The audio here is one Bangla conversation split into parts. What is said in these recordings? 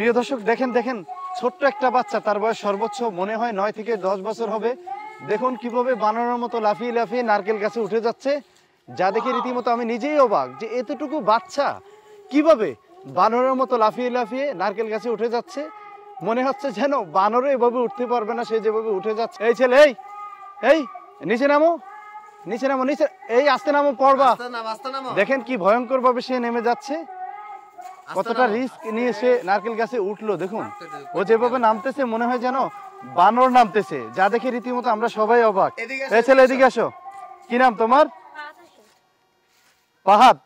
প্রিয় দর্শক দেখেন দেখেন ছোট্ট একটা বাচ্চা তার বয়স সর্বোচ্চ মনে হয় নয় থেকে দশ বছর হবে দেখুন কিভাবে বানানোর মতো লাফিয়ে লাফিয়ে নারকেল গাছে উঠে যাচ্ছে যা দেখে রীতিমতো আমি নিজেই অবাক যে এতটুকু বাচ্চা কিভাবে বানরের মতো লাফিয়ে লাফিয়ে নারকেল গাছে উঠে যাচ্ছে মনে হচ্ছে যেন বানর এভাবে উঠতে পারবে না সে যেভাবে উঠে যাচ্ছে এই ছেলে এই এই নিচে নামো নিচে নামো নিচে এই আস্তে নামো পড়বা দেখেন কি ভয়ঙ্কর ভাবে সে নেমে যাচ্ছে কতটা রিস্ক নিয়ে সে নারকেল গাছে উঠলো দেখুন ও যেভাবে নামতেছে মনে হয় যেন বানর নামতেছে যা দেখে রীতিমতো আমরা সবাই অবাক এই ছেলে এদিকে আসো কি নাম তোমার পাহাদ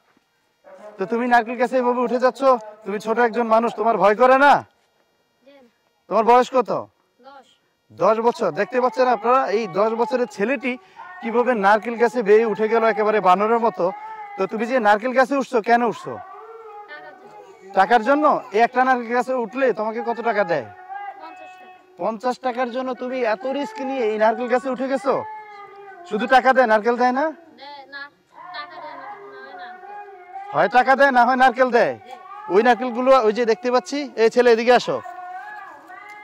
তো তুমি নারকেল গাছে এভাবে উঠে যাচ্ছ তুমি ছোট একজন মানুষ তোমার ভয় করে না তোমার বয়স কত দশ বছর দেখতে পাচ্ছেন আপনারা এই দশ বছরের ছেলেটি কিভাবে নারকেল গাছে বেয়ে উঠে গেল একেবারে বানরের মতো তো তুমি যে নারকেল গাছে উঠছো কেন উঠছো টাকার জন্য এই একটা নারকেল গাছে উঠলে তোমাকে কত টাকা দেয় পঞ্চাশ টাকার জন্য তুমি এত রিস্ক নিয়ে এই নারকেল গাছে উঠে গেছো শুধু টাকা দেয় নারকেল দেয় না হয় টাকা দেয় না হয় নারকেল দেয় ওই নারকেলগুলো ওই যে দেখতে পাচ্ছি এই ছেলে এদিকে আসো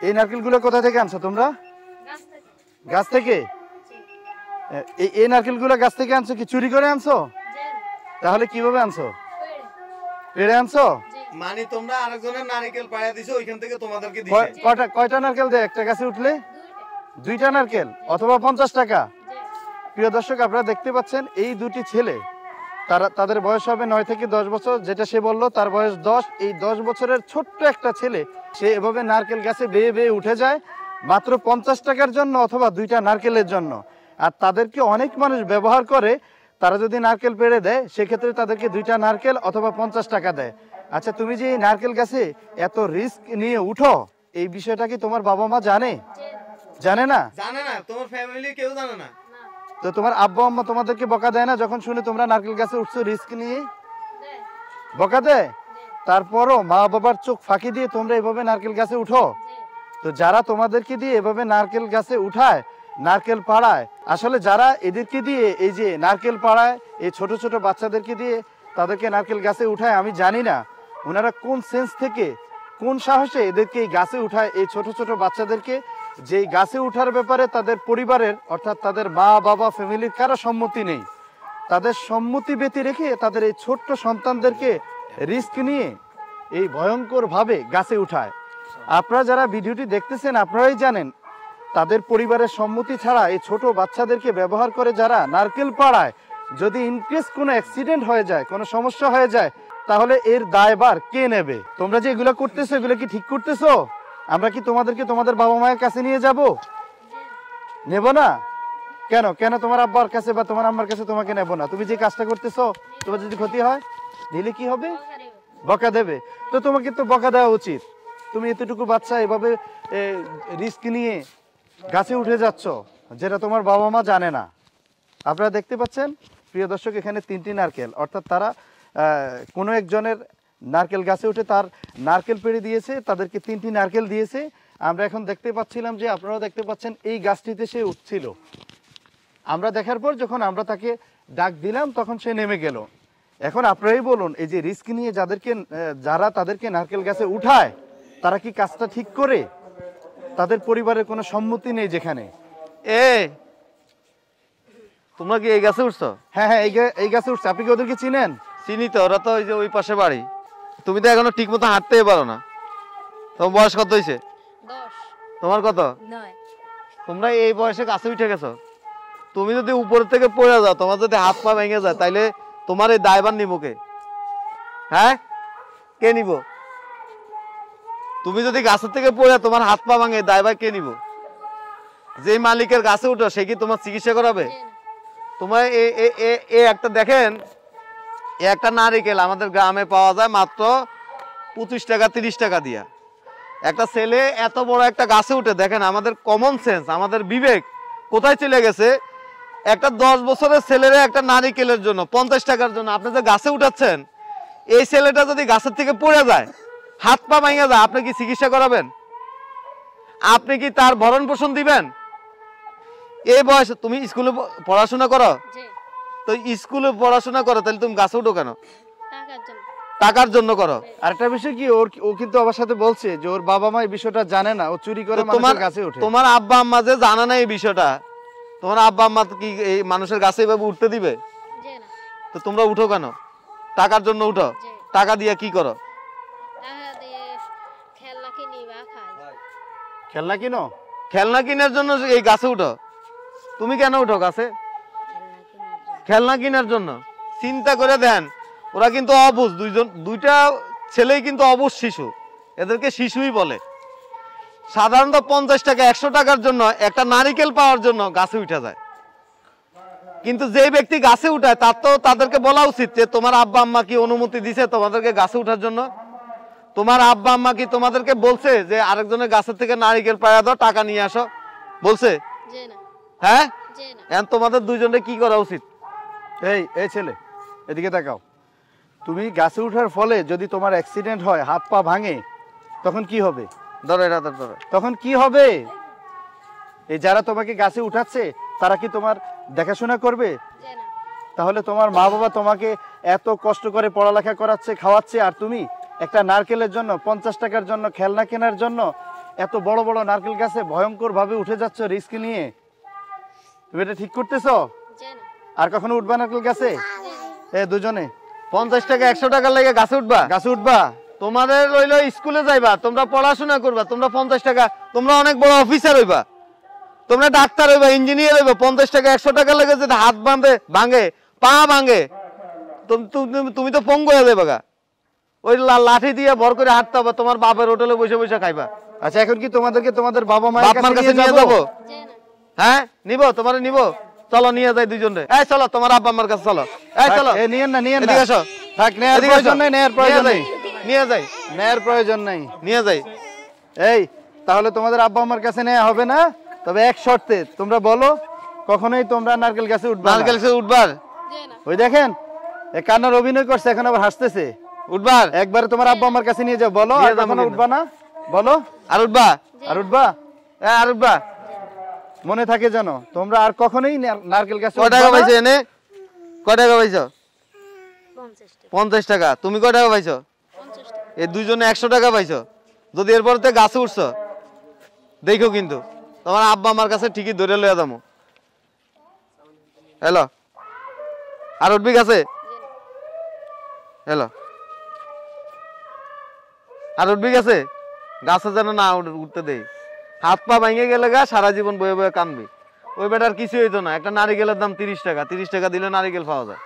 এই নারকেলগুলো কোথা থেকে আনছো তোমরা গাছ থেকে এই নারকেলগুলো গাছ থেকে আনছো কি চুরি করে আনছো তাহলে কিভাবে আনছো পেড়ে আনছো মানে তোমরা আরেকজনের নারকেল পাড়া দিছো ওইখান থেকে তোমাদেরকে দিছে কয়টা কয়টা নারকেল দেয় একটা গাছে উঠলে দুইটা নারকেল অথবা 50 টাকা প্রিয় দর্শক আপনারা দেখতে পাচ্ছেন এই দুটি ছেলে তারা তাদের বয়স হবে নয় থেকে দশ বছর যেটা সে বলল তার বয়স দশ এই দশ বছরের ছোট্ট একটা ছেলে সে এভাবে নারকেল গাছে বেয়ে বেয়ে উঠে যায় মাত্র পঞ্চাশ টাকার জন্য অথবা দুইটা নারকেলের জন্য আর তাদেরকে অনেক মানুষ ব্যবহার করে তারা যদি নারকেল পেড়ে দেয় সেক্ষেত্রে তাদেরকে দুইটা নারকেল অথবা পঞ্চাশ টাকা দেয় আচ্ছা তুমি যে নারকেল গাছে এত রিস্ক নিয়ে উঠো এই বিষয়টা কি তোমার বাবা মা জানে জানে না জানে না তোমার ফ্যামিলি কেউ জানে না তো তোমার আব্বা আম্মা তোমাদেরকে বকা দেয় না যখন শুনে তোমরা নারকেল গাছে উঠছো রিস্ক নিয়ে বকা দেয় তারপরও মা বাবার চোখ ফাঁকি দিয়ে তোমরা এভাবে নারকেল গাছে উঠো তো যারা তোমাদেরকে দিয়ে এভাবে নারকেল গাছে উঠায় নারকেল পাড়ায় আসলে যারা এদেরকে দিয়ে এই যে নারকেল পাড়ায় এই ছোট ছোট বাচ্চাদেরকে দিয়ে তাদেরকে নারকেল গাছে উঠায় আমি জানি না ওনারা কোন সেন্স থেকে কোন সাহসে এদেরকে এই গাছে উঠায় এই ছোট ছোট বাচ্চাদেরকে যেই গাছে উঠার ব্যাপারে তাদের পরিবারের অর্থাৎ তাদের মা বাবা ফ্যামিলির কারো সম্মতি নেই তাদের সম্মতি ব্যতী রেখে তাদের এই ছোট্ট সন্তানদেরকে রিস্ক নিয়ে এই ভয়ঙ্করভাবে গাছে উঠায় আপনারা যারা ভিডিওটি দেখতেছেন আপনারাই জানেন তাদের পরিবারের সম্মতি ছাড়া এই ছোট বাচ্চাদেরকে ব্যবহার করে যারা নারকেল পাড়ায় যদি ইনকেস কোনো অ্যাক্সিডেন্ট হয়ে যায় কোনো সমস্যা হয়ে যায় তাহলে এর দায়বার কে নেবে তোমরা যে এগুলো করতেছো এগুলো কি ঠিক করতেছো আমরা কি তোমাদেরকে তোমাদের বাবা মায়ের কাছে নিয়ে যাব নেব না কেন কেন তোমার আব্বার কাছে বা তোমার আম্মার কাছে তোমাকে নেব না তুমি যে কাজটা করতেছো তোমার যদি ক্ষতি হয় নিলে কি হবে বকা দেবে তো তোমাকে তো বকা দেওয়া উচিত তুমি এতটুকু বাচ্চা এভাবে রিস্ক নিয়ে গাছে উঠে যাচ্ছ যেটা তোমার বাবা মা জানে না আপনারা দেখতে পাচ্ছেন প্রিয় দর্শক এখানে তিনটি নারকেল অর্থাৎ তারা কোনো একজনের নারকেল গাছে উঠে তার নারকেল পেড়ে দিয়েছে তাদেরকে তিনটি নারকেল দিয়েছে আমরা এখন দেখতে পাচ্ছিলাম যে আপনারা দেখতে পাচ্ছেন এই গাছটিতে সে উঠছিল আমরা দেখার পর যখন আমরা তাকে ডাক দিলাম তখন সে নেমে গেল এখন আপনারাই বলুন এই যে রিস্ক নিয়ে যাদেরকে যারা তাদেরকে নারকেল গাছে উঠায় তারা কি কাজটা ঠিক করে তাদের পরিবারের কোনো সম্মতি নেই যেখানে এ তোমরা কি এই গাছে উঠছো হ্যাঁ হ্যাঁ এই গাছে উঠছে আপনি কি ওদেরকে চিনেন চিনি তো ওরা তো ওই যে ওই পাশে বাড়ি তুমি তো এখনো ঠিক মতো হাঁটতেই পারো না তোমার বয়স কত হয়েছে তোমার কত তোমরা এই বয়সে কাছে উঠে গেছো তুমি যদি উপর থেকে পড়ে যাও তোমার যদি হাত পা ভেঙে যায় তাইলে তোমার এই দায়বার কে হ্যাঁ কে নিব তুমি যদি গাছের থেকে পড়ে তোমার হাত পা ভাঙে দায়বার কে নিব যে মালিকের গাছে উঠো সে কি তোমার চিকিৎসা করাবে তোমার এ একটা দেখেন একটা নারিকেল আমাদের গ্রামে পাওয়া যায় মাত্র পঁচিশ টাকা তিরিশ টাকা দিয়া একটা ছেলে এত বড় একটা গাছে উঠে দেখেন আমাদের কমন সেন্স আমাদের বিবেক কোথায় চলে গেছে একটা দশ বছরের ছেলের একটা নারিকেলের জন্য পঞ্চাশ টাকার জন্য আপনি যে গাছে উঠাচ্ছেন এই ছেলেটা যদি গাছের থেকে পড়ে যায় হাত পা ভাঙে যায় আপনি কি চিকিৎসা করাবেন আপনি কি তার ভরণ পোষণ দিবেন এই বয়সে তুমি স্কুলে পড়াশোনা করো তো স্কুলে পড়াশোনা করো তাহলে তুমি গাছে উঠো কেন টাকার জন্য করো হ্যাঁ। আরেকটা বিষয় কি ওর ও কিন্তু আমার সাথে বলছে যে ওর বাবা মা এই বিষয়টা জানে না ও চুরি করে তোমার কাছে উঠে তোমার আব্বা আম্মা যে জানে না এই বিষয়টা তোমার আব্বা আম্মা কি এই মানুষের গাছে এভাবে উঠতে দিবে তো তোমরা উঠো কেন টাকার জন্য উঠো টাকা দিয়ে কি করো খেলনা কিনো খেলনা কিনার জন্য এই গাছে উঠো তুমি কেন উঠো গাছে খেলনা কেনার জন্য চিন্তা করে দেন ওরা কিন্তু অবুজ দুইজন দুইটা ছেলেই কিন্তু অবুজ শিশু এদেরকে শিশুই বলে সাধারণত পঞ্চাশ টাকা একশো টাকার জন্য একটা নারিকেল পাওয়ার জন্য গাছে উঠা যায় কিন্তু যে ব্যক্তি গাছে উঠায় তার তো তাদেরকে বলা উচিত যে তোমার আব্বা আম্মা কি অনুমতি দিছে তোমাদেরকে গাছে উঠার জন্য তোমার আব্বা আম্মা কি তোমাদেরকে বলছে যে আরেকজনের গাছের থেকে নারিকেল পাড়া দাও টাকা নিয়ে আসো বলছে হ্যাঁ তোমাদের দুইজনে কি করা উচিত এই এই ছেলে এদিকে তাকাও তুমি গাছে উঠার ফলে যদি তোমার অ্যাক্সিডেন্ট হয় হাত পা ভাঙে তখন কি হবে ধরো এটা ধরো তখন কি হবে এই যারা তোমাকে গাছে উঠাচ্ছে তারা কি তোমার দেখাশোনা করবে তাহলে তোমার মা বাবা তোমাকে এত কষ্ট করে পড়ালেখা করাচ্ছে খাওয়াচ্ছে আর তুমি একটা নারকেলের জন্য পঞ্চাশ টাকার জন্য খেলনা কেনার জন্য এত বড় বড় নারকেল গাছে ভয়ঙ্করভাবে উঠে যাচ্ছ রিস্ক নিয়ে তুমি এটা ঠিক করতেছো আর কখনো উঠবা নারকেল গাছে এ দুজনে পঞ্চাশ টাকা একশো টাকা লাগে গাছে উঠবা গাছে উঠবা তোমাদের রইল স্কুলে যাইবা তোমরা পড়াশোনা করবা তোমরা পঞ্চাশ টাকা তোমরা অনেক বড় অফিসার হইবা তোমরা ডাক্তার হইবা ইঞ্জিনিয়ার হইবা পঞ্চাশ টাকা একশো টাকা লাগে যদি হাত বাঁধে ভাঙে পা ভাঙে তুমি তো পঙ্গু হয়ে যাবে ওই লাঠি দিয়ে ভর করে হাঁটতে হবে তোমার বাপের হোটেলে বসে বসে খাইবা আচ্ছা এখন কি তোমাদেরকে তোমাদের বাবা মায়ের কাছে নিয়ে যাবো হ্যাঁ নিব তোমার নিব চলো নিয়ে যাই দুইজন রে এই চলো তোমার আব্বা আমার কাছে চলো এই চলো এ না নিয়ে না এদিকে আসো থাক নেয়ার প্রয়োজন নাই নেয়ার প্রয়োজন নাই নিয়ে যাই নেয়ার প্রয়োজন নাই নিয়ে যাই এই তাহলে তোমাদের আব্বা আমার কাছে নেওয়া হবে না তবে এক শর্তে তোমরা বলো কখনোই তোমরা নারকেল গাছে উঠবা নারকেল গাছে উঠবার ওই দেখেন এ কান্নার অভিনয় করছে এখন আবার হাসতেছে উঠবার একবার তোমার আব্বা আমার কাছে নিয়ে যাও বলো আর উঠবা না বলো আর উঠবা আর উঠবা হ্যাঁ, আর উঠবা মনে থাকে যেন তোমরা আর কখনোই নারকেল গাছ কয় টাকা পাইছো এনে কয় টাকা পাইছো পঞ্চাশ টাকা তুমি কয় টাকা পাইছো এ দুইজনে একশো টাকা পাইছো যদি এরপর গাছে উঠছো দেখো কিন্তু তোমার আব্বা আমার কাছে ঠিকই ধরে লইয়া দামো হ্যালো আর উঠবি গাছে হ্যালো আর উঠবি গাছে গাছে যেন না উঠতে দেয় হাত পা ভাঙে গেলে গা সারা জীবন বয়ে বয়ে কামবে ওই বেটার কিছু হইতো না একটা নারিকেলের দাম তিরিশ টাকা তিরিশ টাকা দিলে নারিকেল পাওয়া যায়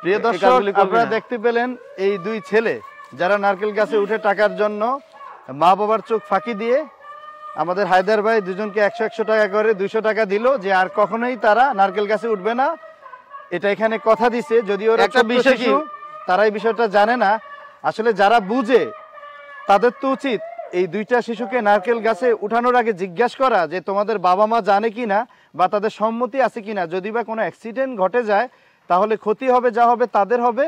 প্রিয় দর্শক আপনারা দেখতে পেলেন এই দুই ছেলে যারা নারকেল গাছে উঠে টাকার জন্য মা বাবার চোখ ফাঁকি দিয়ে আমাদের হায়দার ভাই দুজনকে একশো একশো টাকা করে দুশো টাকা দিল যে আর কখনোই তারা নারকেল গাছে উঠবে না এটা এখানে কথা দিছে যদিও একটা বিষয় তারা এই বিষয়টা জানে না আসলে যারা বুঝে তাদের তো উচিত এই দুইটা শিশুকে নারকেল গাছে উঠানোর আগে জিজ্ঞাসা করা যে তোমাদের বাবা মা জানে কি না বা তাদের সম্মতি আছে কি না যদি বা কোনো অ্যাক্সিডেন্ট ঘটে যায় তাহলে ক্ষতি হবে যা হবে তাদের হবে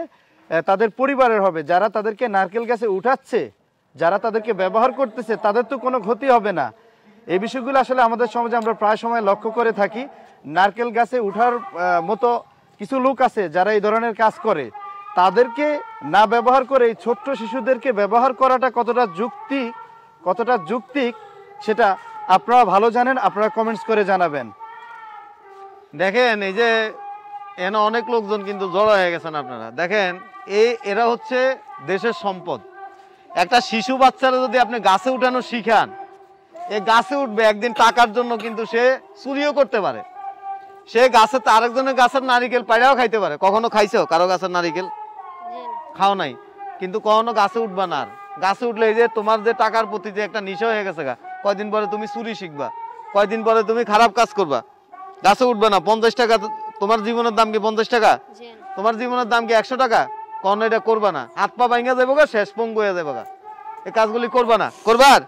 তাদের পরিবারের হবে যারা তাদেরকে নারকেল গাছে উঠাচ্ছে যারা তাদেরকে ব্যবহার করতেছে তাদের তো কোনো ক্ষতি হবে না এই বিষয়গুলো আসলে আমাদের সমাজে আমরা প্রায় সময় লক্ষ্য করে থাকি নারকেল গাছে উঠার মতো কিছু লোক আছে যারা এই ধরনের কাজ করে তাদেরকে না ব্যবহার করে এই ছোট্ট শিশুদেরকে ব্যবহার করাটা কতটা যুক্তি কতটা যুক্তিক সেটা আপনারা ভালো জানেন আপনারা কমেন্টস করে জানাবেন দেখেন এই যে এন অনেক লোকজন কিন্তু জড়ো হয়ে গেছেন আপনারা দেখেন এই এরা হচ্ছে দেশের সম্পদ একটা শিশু বাচ্চারা যদি আপনি গাছে উঠানো শিখান এ গাছে উঠবে একদিন টাকার জন্য কিন্তু সে চুরিও করতে পারে সে গাছে তো একজনের গাছের নারিকেল পায়রাও খাইতে পারে কখনো খাইছো কারো গাছের নারিকেল খাও নাই কিন্তু কখনো গাছে উঠবা না আর গাছে উঠলে যে তোমার যে টাকার প্রতি যে একটা নিশা হয়ে গেছে গা কয়দিন পরে তুমি চুরি শিখবা কয়দিন পরে তুমি খারাপ কাজ করবা গাছে উঠবে না পঞ্চাশ টাকা তোমার জীবনের দাম কি পঞ্চাশ টাকা তোমার জীবনের দাম কি একশো টাকা কখন এটা করবা না হাত পা ভাঙ্গা যাবো গা শেষ পঙ্গু হয়ে যাবো গা এই কাজগুলি করবা না করবার